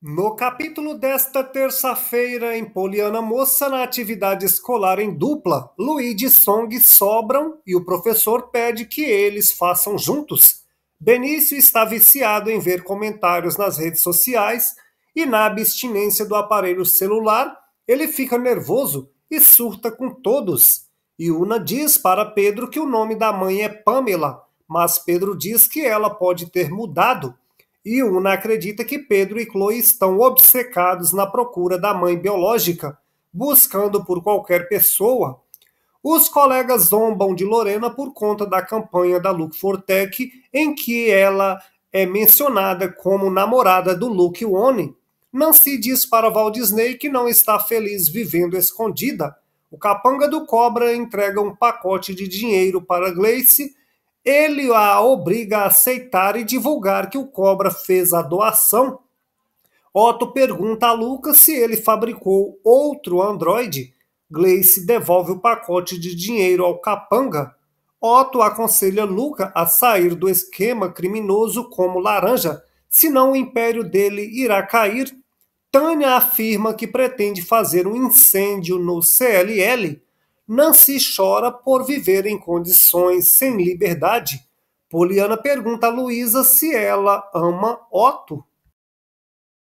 No capítulo desta terça-feira, em Poliana Moça, na atividade escolar em dupla, Luigi e Song sobram e o professor pede que eles façam juntos. Benício está viciado em ver comentários nas redes sociais e, na abstinência do aparelho celular, ele fica nervoso e surta com todos. Yuna diz para Pedro que o nome da mãe é Pamela, mas Pedro diz que ela pode ter mudado e Una acredita que Pedro e Chloe estão obcecados na procura da mãe biológica, buscando por qualquer pessoa. Os colegas zombam de Lorena por conta da campanha da Luke Fortec, em que ela é mencionada como namorada do Luke One. Nancy diz para Walt Disney que não está feliz vivendo escondida. O capanga do Cobra entrega um pacote de dinheiro para Glace ele a obriga a aceitar e divulgar que o Cobra fez a doação. Otto pergunta a Lucas se ele fabricou outro androide. Gleice devolve o pacote de dinheiro ao capanga. Otto aconselha Luca a sair do esquema criminoso como laranja, senão o império dele irá cair. Tânia afirma que pretende fazer um incêndio no CLL Nancy chora por viver em condições sem liberdade. Poliana pergunta a Luísa se ela ama Otto